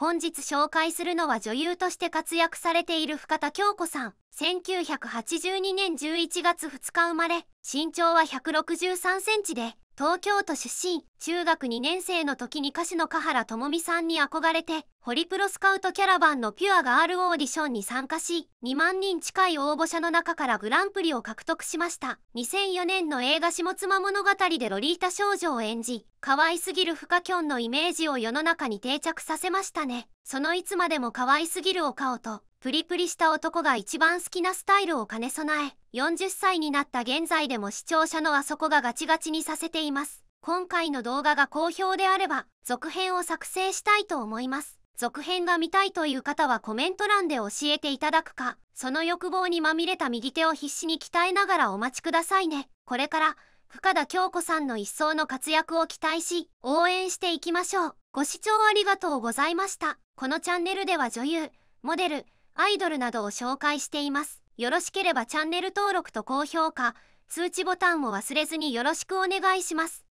本日紹介するのは女優として活躍されている深田恭子さん。1982年11月2日生まれ、身長は163センチで、東京都出身。中学2年生の時に歌手の香原智美さんに憧れて、ホリプロスカウトキャラバンのピュアガールオーディションに参加し、2万人近い応募者の中からグランプリを獲得しました。2004年の映画下妻物語でロリータ少女を演じ、可愛すぎるフカキョンのイメージを世の中に定着させましたね。そのいつまでも可愛すぎるお顔と、プリプリした男が一番好きなスタイルを兼ね備え、40歳になった現在でも視聴者のあそこがガチガチにさせています。今回の動画が好評であれば続編を作成したいと思います続編が見たいという方はコメント欄で教えていただくかその欲望にまみれた右手を必死に鍛えながらお待ちくださいねこれから深田恭子さんの一層の活躍を期待し応援していきましょうご視聴ありがとうございましたこのチャンネルでは女優モデルアイドルなどを紹介していますよろしければチャンネル登録と高評価通知ボタンを忘れずによろしくお願いします